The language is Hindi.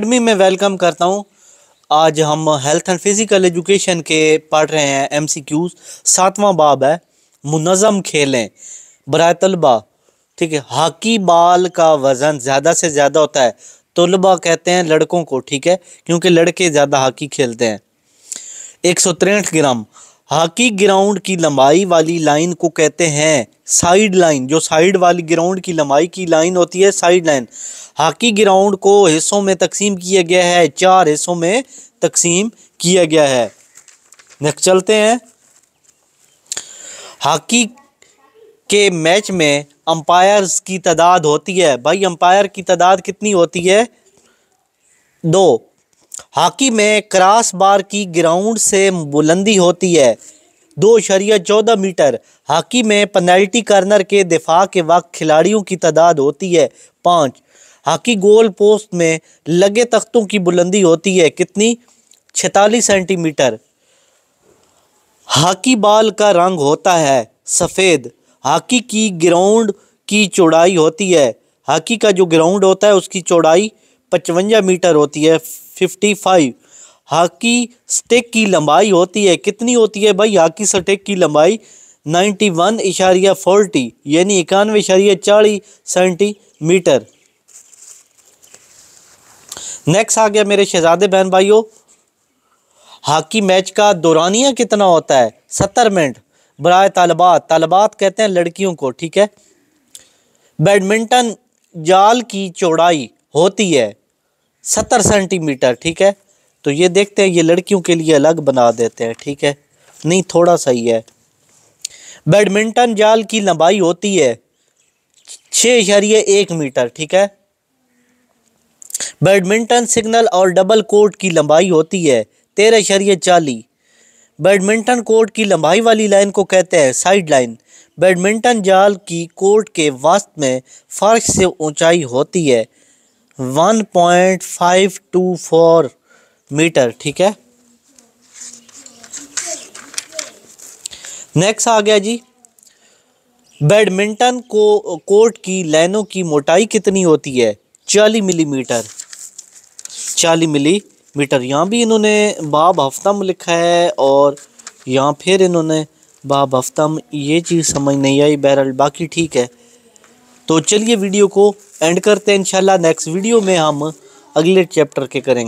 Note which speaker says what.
Speaker 1: अकेडमी में वेलकम करता हूँ आज हम हेल्थ एंड फिज़िकल एजुकेशन के पढ़ रहे हैं एम सी क्यूज़ सातवां बाब है मुनज़म खेलें बरा तलबा ठीक है हॉकी बाल का वज़न ज़्यादा से ज़्यादा होता है तलबा कहते हैं लड़कों को ठीक है क्योंकि लड़के ज़्यादा हॉकी खेलते हैं एक सौ तिरसठ ग्राम हॉकी ग्राउंड की लंबाई वाली लाइन को कहते हैं साइड लाइन जो साइड वाली ग्राउंड की लंबाई की लाइन होती है साइड लाइन हॉकी ग्राउंड को हिस्सों में तकसीम किया गया है चार हिस्सों में तकसीम किया गया है नेक्स्ट चलते हैं हॉकी के मैच में अंपायर्स की तादाद होती है भाई अंपायर की तादाद कितनी होती है दो हॉकी में क्रास बार की ग्राउंड से बुलंदी होती है दो शरिया चौदह मीटर हॉकी में पेनल्टी कॉर्नर के दिफा के वक्त खिलाड़ियों की तादाद होती है पाँच हॉकी गोल पोस्ट में लगे तख्तों की बुलंदी होती है कितनी छतालीस सेंटीमीटर हॉकी बाल का रंग होता है सफ़ेद हॉकी की ग्राउंड की चौड़ाई होती है हॉकी का जो ग्राउंड होता है उसकी चौड़ाई पचवंजा मीटर होती है 55 हॉकी स्टिक की लंबाई होती है कितनी होती है भाई हॉकी स्टिक की लंबाई नाइन्टी वन इशारिया फोर्टी यानी इक्यानवे इशारिया चालीस सेंटीमीटर नेक्स्ट आ गया मेरे शहजादे बहन भाइयों हॉकी मैच का दौरानिया कितना होता है सत्तर मिनट बरए तलबात तलबात कहते हैं लड़कियों को ठीक है बैडमिंटन जाल की चौड़ाई होती है सत्तर सेंटीमीटर ठीक है तो ये देखते हैं ये लड़कियों के लिए अलग बना देते हैं ठीक है नहीं थोड़ा सा ही है बैडमिंटन जाल की लंबाई होती है छः इशारिये एक मीटर ठीक है बैडमिंटन सिग्नल और डबल कोर्ट की लंबाई होती है तेरह शरीय चाली बैडमिंटन कोर्ट की लंबाई वाली लाइन को कहते हैं साइड लाइन बैडमिंटन जाल की कोर्ट के वास्त में फर्श से ऊंचाई होती है one point five two four meter ठीक है नेक्स्ट आ गया जी बैडमिंटन को कोर्ट की लाइनों की मोटाई कितनी होती है चालीस मिलीमीटर चालीस मिलीमीटर यहाँ भी इन्होंने बाब हफ्तम लिखा है और यहाँ फिर इन्होंने बाब हफ्तम ये चीज़ समझ नहीं आई बहरहाल बाकी ठीक है तो चलिए वीडियो को एंड करते हैं इंशाल्लाह नेक्स्ट वीडियो में हम अगले चैप्टर के करेंगे